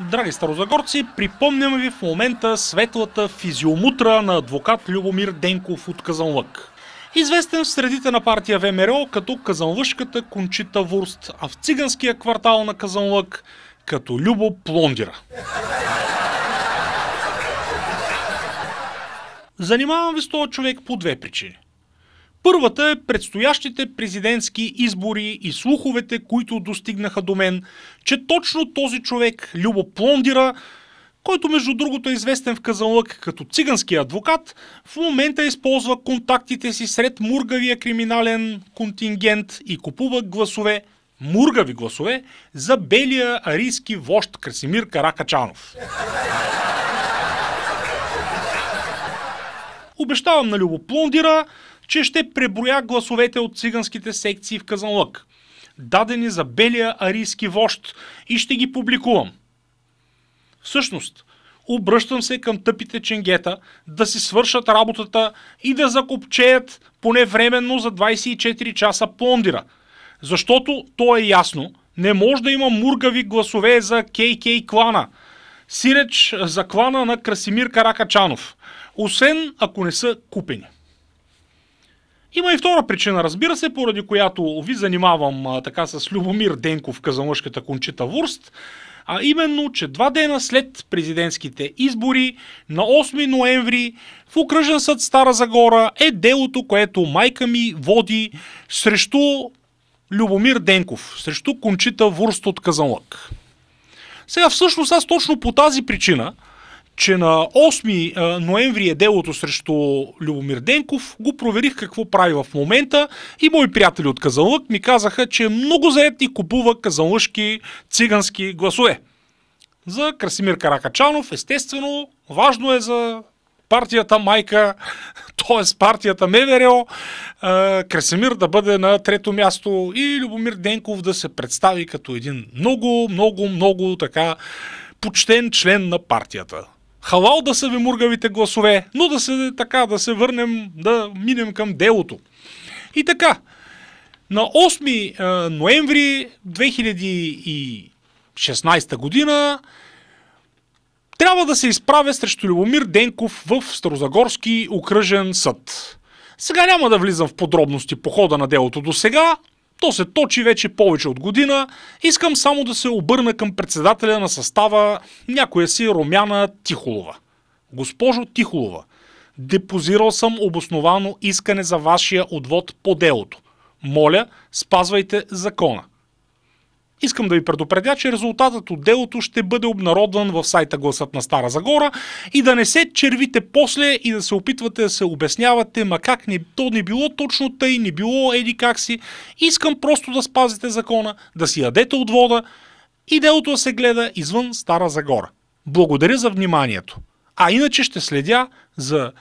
Драги старозагорци, припомняме ви в момента светлата физиомутра на адвокат Любомир Денков от Казанлък. Известен в средите на партия ВМРО като казанлъшката Кончита Вурст, а в циганския квартал на Казанлък като Любо Плондира. Занимавам ви с този човек по две причини. Първата е предстоящите президентски избори и слуховете, които достигнаха до мен, че точно този човек, Любо Плондира, който между другото е известен в Казанлък като цигански адвокат, в момента използва контактите си сред мургавия криминален контингент и купува гласове, мургави гласове, за белия арийски вожд Красимир Каракачанов. Обещавам на Любо Плондира, че ще преброя гласовете от циганските секции в Казанлък, дадени за белия арийски вожд и ще ги публикувам. Всъщност, обръщам се към тъпите ченгета да си свършат работата и да закопчеят поне временно за 24 часа плондира. Защото то е ясно, не може да има мургави гласове за КК клана. Сиреч за клана на Красимир Каракачанов. Освен ако не са купени. Има и втора причина, разбира се, поради която ви занимавам а, така с Любомир Денков, казанлъжката кончита Вурст. А именно, че два дена след президентските избори на 8 ноември в окръжен съд Стара Загора е делото, което майка ми води срещу Любомир Денков, срещу кончита Вурст от Казанлък. Сега всъщност аз точно по тази причина – че на 8 ноември е делото срещу Любомир Денков. Го проверих какво прави в момента и мои приятели от Казанлък ми казаха, че е много заед и купува казанлъжки цигански гласове. За Красимир Каракачанов, естествено, важно е за партията майка, т.е. партията Меверео, Кресемир да бъде на трето място и Любомир Денков да се представи като един много, много, много така почтен член на партията халал да са ви мургавите гласове, но да се така, да се върнем, да минем към делото. И така, на 8 ноември 2016 година трябва да се изправя срещу Любомир Денков в Старозагорски окръжен съд. Сега няма да влизам в подробности по хода на делото до сега, то се точи вече повече от година. Искам само да се обърна към председателя на състава, някоя си Ромяна Тихолова. Госпожо Тихолова, депозирал съм обосновано искане за вашия отвод по делото. Моля, спазвайте закона. Искам да ви предупредя, че резултатът от делото ще бъде обнародван в сайта Гласът на Стара Загора и да не се червите после и да се опитвате да се обяснявате, ма как не, то не било точно тъй, не било еди как си. Искам просто да спазите закона, да си ядете от вода и делото да се гледа извън Стара Загора. Благодаря за вниманието. А иначе ще следя за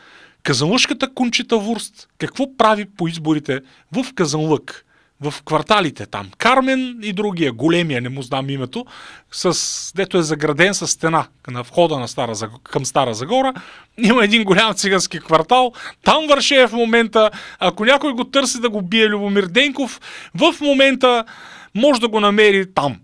казанлъшката кончета Вурст, какво прави по изборите в Казанлък в кварталите там. Кармен и другия, големия, не му знам името, с, дето е заграден с стена на входа на Стара, към Стара Загора. Има един голям цигански квартал. Там върше в момента. Ако някой го търси да го бие Любомир Денков, в момента може да го намери там.